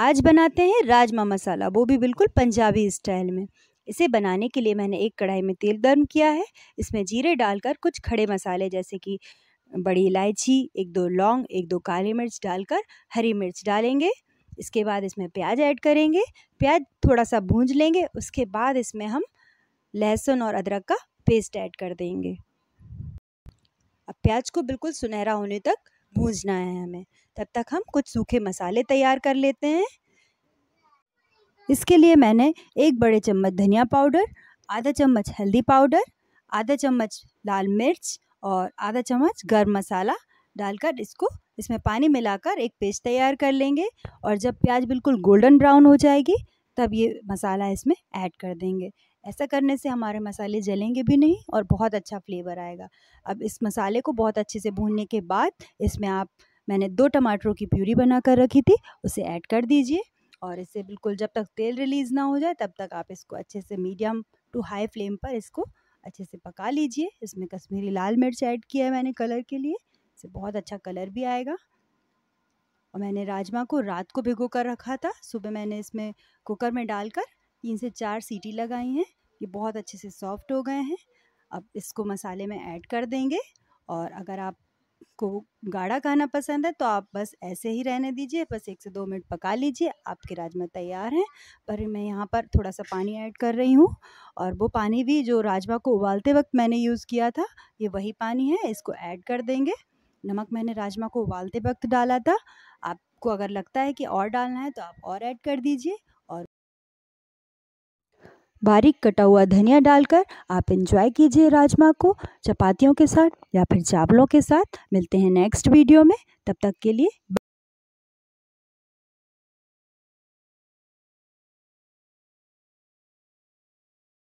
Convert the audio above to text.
आज बनाते हैं राजमा मसाला वो भी बिल्कुल पंजाबी स्टाइल में इसे बनाने के लिए मैंने एक कढ़ाई में तेल गर्म किया है इसमें जीरे डालकर कुछ खड़े मसाले जैसे कि बड़ी इलायची एक दो लौंग एक दो काली मिर्च डालकर हरी मिर्च डालेंगे इसके बाद इसमें प्याज ऐड करेंगे प्याज थोड़ा सा भूंज लेंगे उसके बाद इसमें हम लहसुन और अदरक का पेस्ट ऐड कर देंगे अब प्याज को बिल्कुल सुनहरा होने तक भूजना है हमें तब तक हम कुछ सूखे मसाले तैयार कर लेते हैं इसके लिए मैंने एक बड़े चम्मच धनिया पाउडर आधा चम्मच हल्दी पाउडर आधा चम्मच लाल मिर्च और आधा चम्मच गर्म मसाला डालकर इसको इसमें पानी मिलाकर एक पेस्ट तैयार कर लेंगे और जब प्याज बिल्कुल गोल्डन ब्राउन हो जाएगी तब ये मसाला इसमें ऐड कर देंगे ऐसा करने से हमारे मसाले जलेंगे भी नहीं और बहुत अच्छा फ्लेवर आएगा अब इस मसाले को बहुत अच्छे से भूनने के बाद इसमें आप मैंने दो टमाटरों की प्यूरी बना कर रखी थी उसे ऐड कर दीजिए और इसे बिल्कुल जब तक तेल रिलीज़ ना हो जाए तब तक आप इसको अच्छे से मीडियम टू हाई फ्लेम पर इसको अच्छे से पका लीजिए इसमें कश्मीरी लाल मिर्च ऐड किया है मैंने कलर के लिए इसे बहुत अच्छा कलर भी आएगा और मैंने राजमा को रात को भिगो कर रखा था सुबह मैंने इसमें कुकर में डालकर तीन से चार सीटी लगाई हैं ये बहुत अच्छे से सॉफ्ट हो गए हैं अब इसको मसाले में ऐड कर देंगे और अगर आप को गाढ़ा खाना पसंद है तो आप बस ऐसे ही रहने दीजिए बस एक से दो मिनट पका लीजिए आपके राजमा तैयार हैं पर मैं यहाँ पर थोड़ा सा पानी ऐड कर रही हूँ और वो पानी भी जो राजमा को उबालते वक्त मैंने यूज़ किया था ये वही पानी है इसको ऐड कर देंगे नमक मैंने राजमा को उबालते वक्त डाला था आपको अगर लगता है कि और डालना है तो आप और ऐड कर दीजिए और बारीक कटा हुआ धनिया डालकर आप इंजॉय कीजिए राजमा को चपातियों के साथ या फिर चावलों के साथ मिलते हैं नेक्स्ट वीडियो में तब तक के लिए